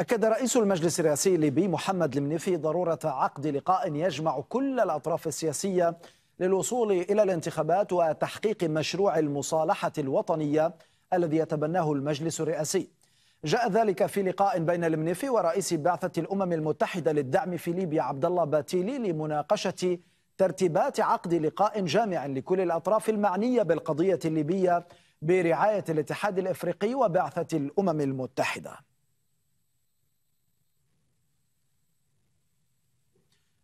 أكد رئيس المجلس الرئاسي الليبي محمد المنيفي ضرورة عقد لقاء يجمع كل الأطراف السياسية للوصول إلى الانتخابات وتحقيق مشروع المصالحة الوطنية الذي يتبناه المجلس الرئاسي جاء ذلك في لقاء بين المنيفي ورئيس بعثة الأمم المتحدة للدعم في ليبيا عبد الله باتيلي لمناقشة ترتيبات عقد لقاء جامع لكل الأطراف المعنية بالقضية الليبية برعاية الاتحاد الإفريقي وبعثة الأمم المتحدة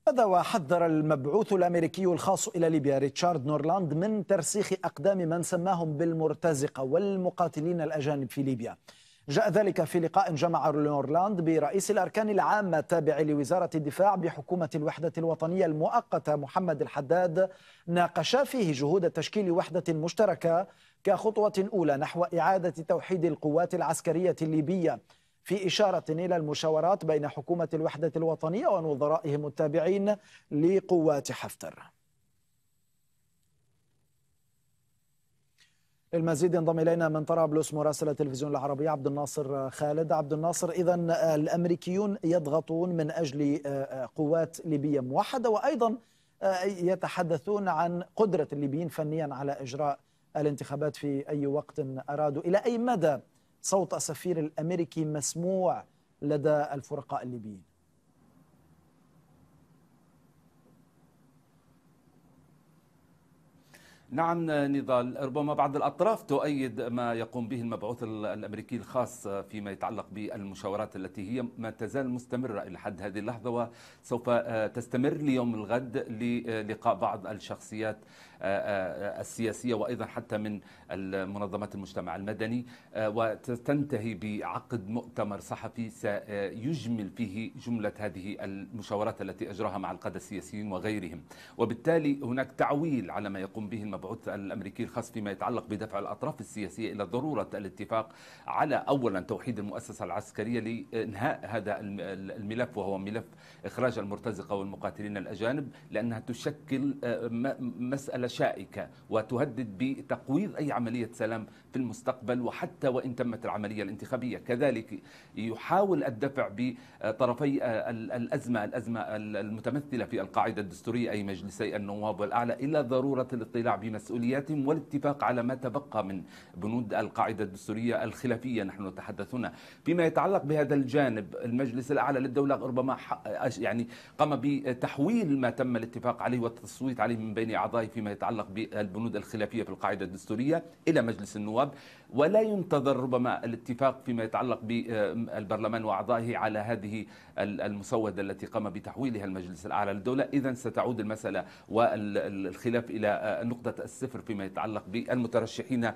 هذا وحذر المبعوث الامريكي الخاص الى ليبيا ريتشارد نورلاند من ترسيخ اقدام من سماهم بالمرتزقه والمقاتلين الاجانب في ليبيا. جاء ذلك في لقاء جمع نورلاند برئيس الاركان العامه التابع لوزاره الدفاع بحكومه الوحده الوطنيه المؤقته محمد الحداد ناقشا فيه جهود تشكيل وحده مشتركه كخطوه اولى نحو اعاده توحيد القوات العسكريه الليبيه في إشارة إلى المشاورات بين حكومة الوحدة الوطنية ونظرائهم التابعين لقوات حفتر المزيد ينضم الينا من طرابلس مراسل التلفزيون العربي عبد الناصر خالد عبد الناصر اذا آه، الامريكيون يضغطون من اجل آه، آه، قوات ليبيه موحده وايضا يتحدثون عن قدره الليبيين فنيا على اجراء الانتخابات في اي وقت ارادوا الى اي مدى صوت السفير الأمريكي مسموع لدى الفرقاء الليبيين نعم نضال ربما بعض الأطراف تؤيد ما يقوم به المبعوث الأمريكي الخاص فيما يتعلق بالمشاورات التي هي ما تزال مستمرة إلى حد هذه اللحظة وسوف آه، تستمر ليوم الغد للقاء آه، بعض الشخصيات آه، السياسية وأيضا حتى من منظمات المجتمع المدني وتنتهي بعقد مؤتمر صحفي سيجمل فيه جملة هذه المشاورات التي أجراها مع القادة السياسيين وغيرهم وبالتالي هناك تعويل على ما يقوم به المبعوث البعوث الامريكي الخاص فيما يتعلق بدفع الاطراف السياسيه الى ضروره الاتفاق على اولا توحيد المؤسسه العسكريه لانهاء هذا الملف وهو ملف اخراج المرتزقه والمقاتلين الاجانب لانها تشكل آه، مساله شائكه وتهدد بتقويض اي عمليه سلام في المستقبل وحتى وان تمت العمليه الانتخابيه كذلك يحاول الدفع بطرفي آه، الازمه الازمه المتمثله في القاعده الدستوريه اي مجلسي النواب والاعلى الى ضروره الاطلاع مسؤولياتهم والاتفاق على ما تبقى من بنود القاعدة الدستورية الخلافية نحن نتحدث هنا فيما يتعلق بهذا الجانب المجلس الأعلى للدولة ربما يعني قام بتحويل ما تم الاتفاق عليه والتصويت عليه من بين أعضائه فيما يتعلق بالبنود الخلافية في القاعدة الدستورية إلى مجلس النواب ولا ينتظر ربما الاتفاق فيما يتعلق بالبرلمان وأعضائه على هذه المسودة التي قام بتحويلها المجلس الأعلى للدولة إذا ستعود المسألة والخلاف إلى نقطة الصفر فيما يتعلق بالمترشحين آه،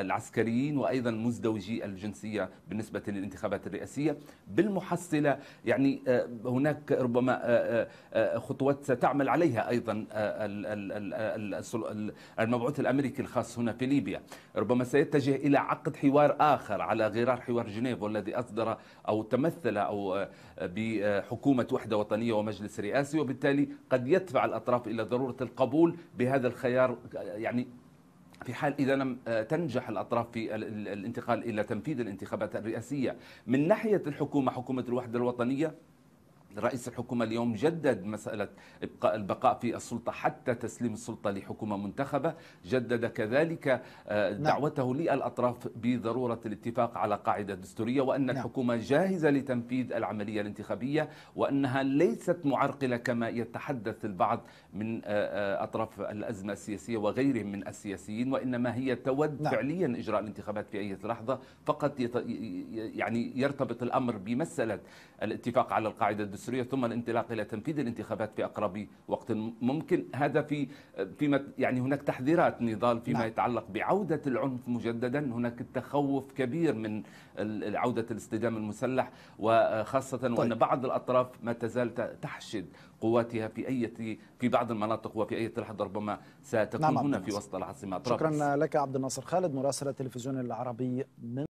العسكريين وايضا مزدوجي الجنسيه بالنسبه للانتخابات الرئاسيه بالمحصله يعني آه، هناك ربما آه، خطوات ستعمل عليها ايضا المبعوث الامريكي الخاص هنا في ليبيا ربما سيتجه الى عقد حوار اخر على غرار حوار جنيف والذي اصدر او تمثل او بحكومه وحده وطنيه ومجلس رئاسي وبالتالي قد يدفع الاطراف الى ضروره القبول بهذا الخيار يعني في حال إذا لم آه، تنجح الأطراف في الانتقال إلى تنفيذ الانتخابات الرئاسية من ناحية الحكومة حكومة الوحدة الوطنية رئيس الحكومة اليوم جدد مسألة إبقاء البقاء في السلطة حتى تسليم السلطة لحكومة منتخبة جدد كذلك آه، نعم. دعوته للأطراف بضرورة الاتفاق على قاعدة دستورية وأن نعم. الحكومة جاهزة لتنفيذ العملية الانتخابية وأنها ليست معرقلة كما يتحدث البعض من آه، آه، أطراف الأزمة السياسية وغيرهم من السياسيين وإنما هي تود نعم. فعليا إجراء الانتخابات في أي لحظة فقط يعني يرتبط الأمر بمسألة الاتفاق على القاعدة الدستورية السورية ثم الانطلاق إلى تنفيذ الانتخابات في أقرب وقت ممكن هذا في فيما يعني هناك تحذيرات نضال فيما نعم. يتعلق بعودة العنف مجددا هناك تخوف كبير من عودة الاصطدام المسلح وخاصة طيب. وأن بعض الأطراف ما تزال تحشد قواتها في أي في بعض المناطق وفي أي لحظة ربما ستكون نعم هنا في وسط العاصمة شكرا لك عبد الناصر خالد مراسل التلفزيون العربي من